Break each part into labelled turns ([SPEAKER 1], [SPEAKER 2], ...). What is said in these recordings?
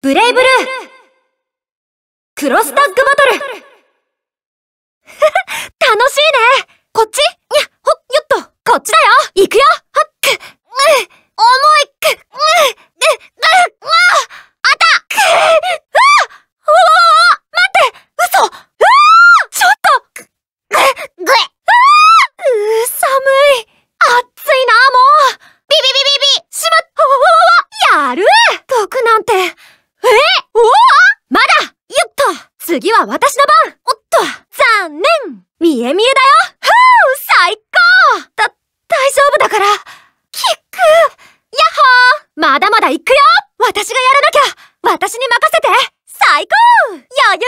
[SPEAKER 1] ブレイブルークロスタッグバトル 楽しいねこっちにゃほっよっとこっちだよ行くよはっく、うん、重いく、うん、で、うん、うわあたくうわおお待って嘘うわちょっとぐ、ぐえまだまだ行くよ私がやらなきゃ私に任せて最高余裕ハロ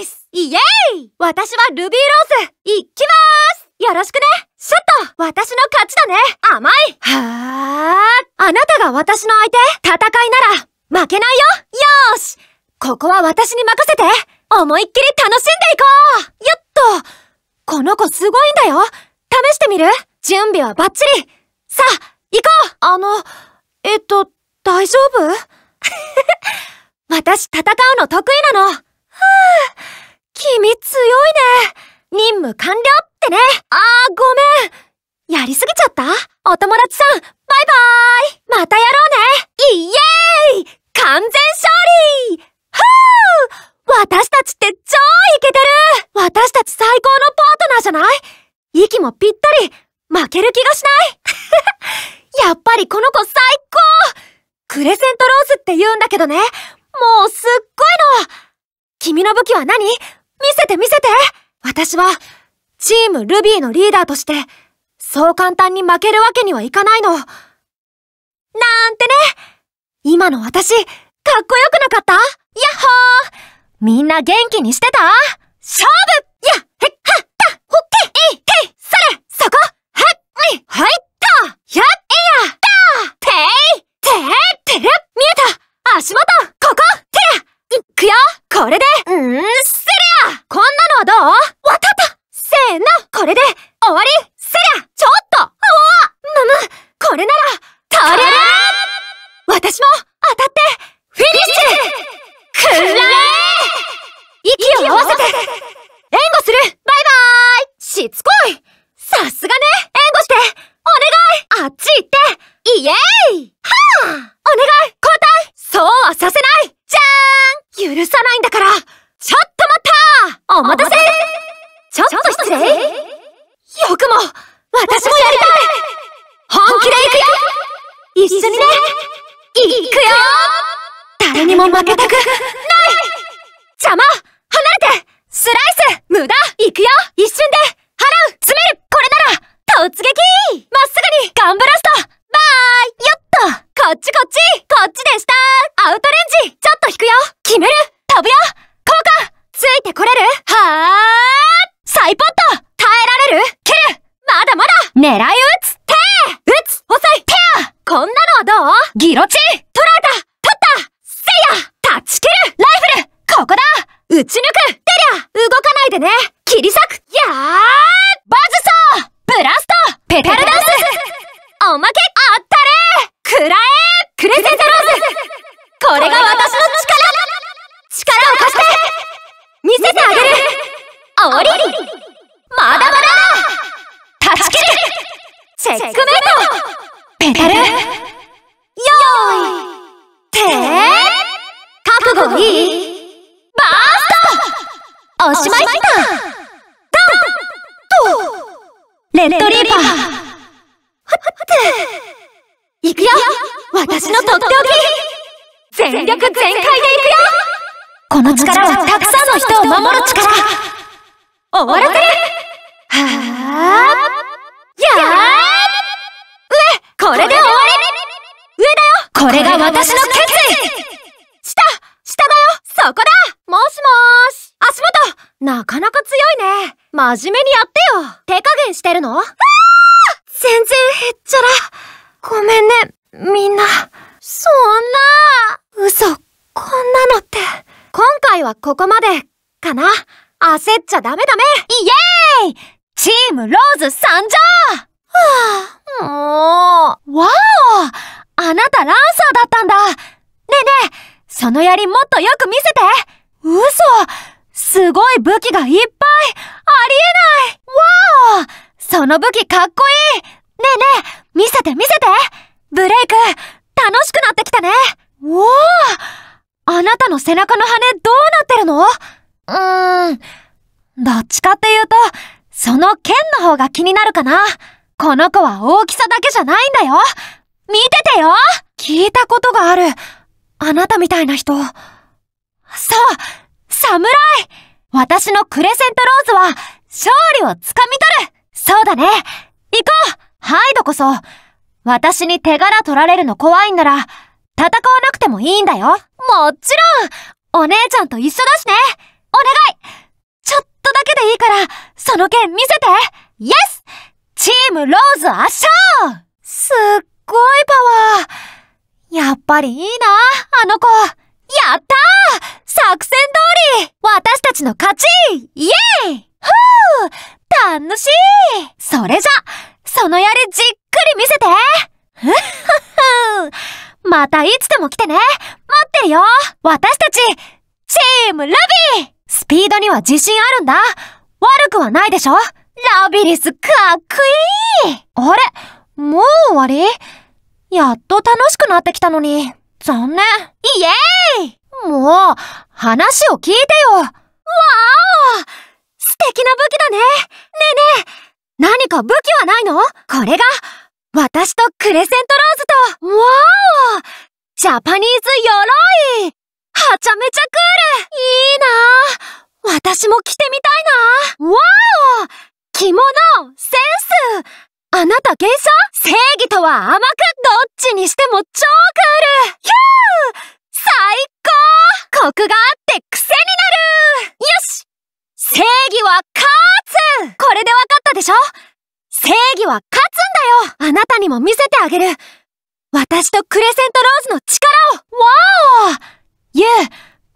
[SPEAKER 1] ーワイスイエーイ私はルビーロース行きますよろしくねシュッと私の勝ちだね甘いはああなたが私の相手戦いなら負けないよよーしここは私に任せて思いっきり楽しんでいこうよっとこの子すごいんだよ試してみる準備はバッチリさあ行こうあの、えっと、大丈夫 私戦うの得意なの。はぁ、あ、君強いね。任務完了ってね。あー、ごめん。やりすぎちゃったお友達さん、バイバーイまたやろうねイエーイ完全勝利ふぅ私たちって超イケてる私たち最高のパートナーじゃない息もぴったり、負ける気がしないやっぱりこの子最高クレセントロースって言うんだけどね。もうすっごいの君の武器は何見せて見せて私は、チームルビーのリーダーとして、そう簡単に負けるわけにはいかないの。なんてね今の私、かっこよくなかったヤッホーみんな元気にしてた勝負やっへっはったほっけい私も当たってフィニッシュくらえ息を合わせて援護するバイバーイしつこい負けたくない邪魔離れてスライス無駄行くよ一瞬で払う詰めるこれなら突撃まっすぐにガンブラストバーイよっとこっちこっちこっちでしたアウトレンジちょっと引くよ決める飛ぶよ効果ついてこれるはーサイポット耐えられる蹴るまだまだ狙い撃つ手打つ抑え手こんなのはどうギロチン打ち抜くてりゃ動かないでね切り裂くやーバズソーブラストペタルダンスおまけあったれくらえクレセンタローズこれが私の力力を貸して見せてあげるおりりまだまだ断ち切るチェックメイトペタル力全開でいくよこの力はたくさんの人を守る力終わらせるはーやー上これで終わり上だよこれが私の決意下下だよそこだもしもーし足元なかなか強いね真面目にやってよ手加減してるの全然へっちゃらごめんねみんなそんな嘘、こんなのって。今回はここまで、かな。焦っちゃダメダメイエーイチームローズ参上はあ、もう。わおあなたランサーだったんだねえねえ、その槍もっとよく見せて嘘すごい武器がいっぱいありえないわおその武器かっこいいねえねえ、見せて見せてブレイク、楽しくなってきたねおおあなたの背中の羽どうなってるのうーん。どっちかっていうと、その剣の方が気になるかな。この子は大きさだけじゃないんだよ見ててよ聞いたことがある。あなたみたいな人。そう侍私のクレセントローズは勝利をつかみ取るそうだね行こうハイドこそ私に手柄取られるの怖いんなら、戦わなくてもいいんだよ。もちろんお姉ちゃんと一緒だしねお願いちょっとだけでいいから、その剣見せてイエスチームローズ圧勝すっごいパワーやっぱりいいな、あの子やったー作戦通り私たちの勝ちイエイふぅ楽しいそれじゃ、その槍じっくり見せてまたいつでも来てね待ってるよ私たちチームラビースピードには自信あるんだ悪くはないでしょラビリスかっこいいあれもう終わりやっと楽しくなってきたのに。残念。イエーイもう、話を聞いてよわーお素敵な武器だねねえねえ何か武器はないのこれが、私とクレセントローズと、わおジャパニーズ鎧はちゃめちゃクールいいな私も着てみたいなわお着物センスあなた芸者正義とは甘くどっちにしても超クールヒュー最高コクがあって癖になるよし正義は勝つこれで分かったでしょ正義は勝つんだよあなたにも見せてあげる私とクレセントローズの力をわおユウ、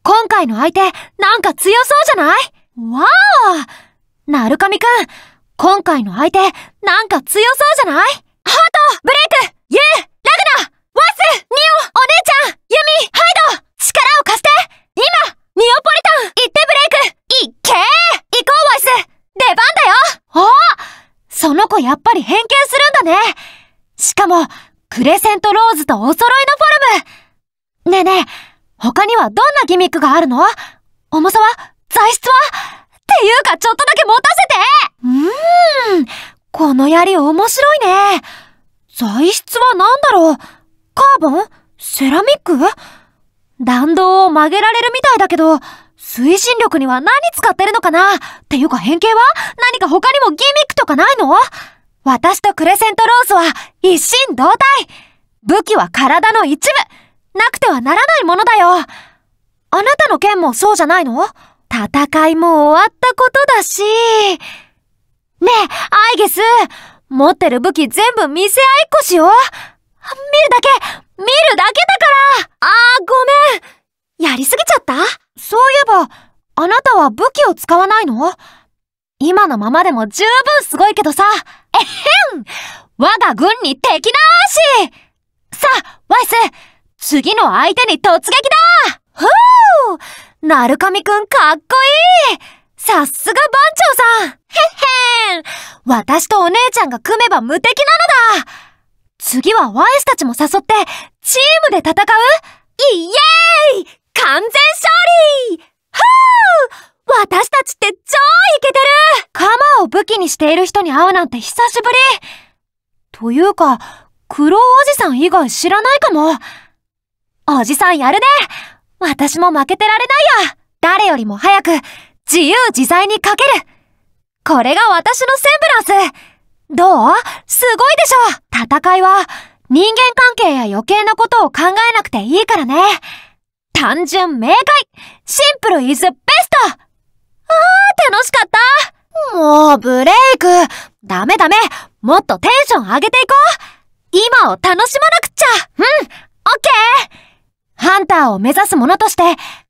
[SPEAKER 1] 今回の相手、なんか強そうじゃないわおなるかみくん、今回の相手、なんか強そうじゃないハートブレイクユウとお揃いのフォルムねえねえ、他にはどんなギミックがあるの重さは材質はっていうかちょっとだけ持たせてうーん、この槍面白いね。材質は何だろうカーボンセラミック弾道を曲げられるみたいだけど、推進力には何使ってるのかなっていうか変形は何か他にもギミックとかないの私とクレセントロースは一心同体武器は体の一部なくてはならないものだよあなたの剣もそうじゃないの戦いも終わったことだし。ねえ、アイゲス持ってる武器全部見せ合いっこしよう見るだけ見るだけだからあー、ごめんやりすぎちゃったそういえば、あなたは武器を使わないの今のままでも十分すごいけどさ。えへん我が軍に敵なーしさあ、ワイス次の相手に突撃だふぅなるかみくんかっこいいさすが番長さんへっへん私とお姉ちゃんが組めば無敵なのだ次はワイスたちも誘って、チームで戦うイエーイ完全勝利ふぅ私たちって超イケてる鎌を武器にしている人に会うなんて久しぶりというか、クロおじさん以外知らないかも。おじさんやるね私も負けてられないや誰よりも早く、自由自在にかけるこれが私のセンブランスどうすごいでしょ戦いは、人間関係や余計なことを考えなくていいからね単純明快シンプルイズベストああ、楽しかったもう、ブレイクダメダメもっとテンション上げていこう今を楽しまなくちゃうんオッケーハンターを目指す者として、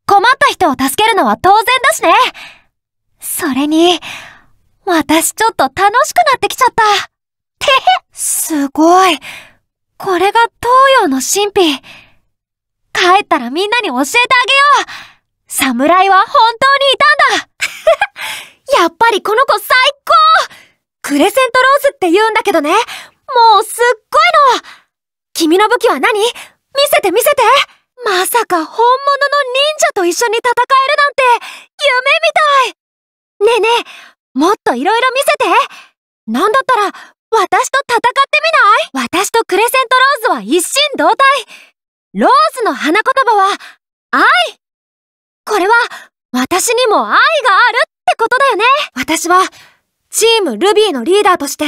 [SPEAKER 1] 困った人を助けるのは当然だしねそれに、私ちょっと楽しくなってきちゃった。てへすごい。これが東洋の神秘。帰ったらみんなに教えてあげよう侍は本当にいたんだ やっぱりこの子最高クレセントローズって言うんだけどね、もうすっごいの君の武器は何見せて見せてまさか本物の忍者と一緒に戦えるなんて夢みたいねえねえ、もっと色々見せてなんだったら私と戦ってみない私とクレセントローズは一心同体ローズの花言葉は愛これは私にも愛があるってことだよね私はチームルビーのリーダーとして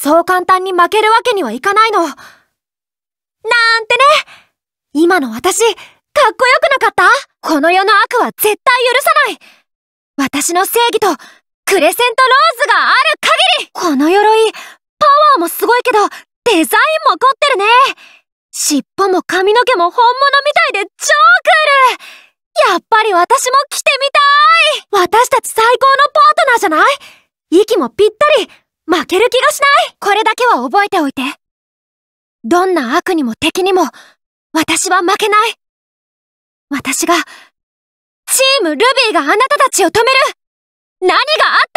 [SPEAKER 1] そう簡単に負けるわけにはいかないの。なんてね今の私、かっこよくなかったこの世の悪は絶対許さない私の正義と、クレセントローズがある限りこの鎧、パワーもすごいけど、デザインも凝ってるね尻尾も髪の毛も本物みたいで超クールやっぱり私も着てみたい私たち最高のパートナーじゃない息もぴったり負ける気がしないこれだけは覚えておいて。どんな悪にも敵にも、私は負けない私が、チームルビーがあなたたちを止める何があ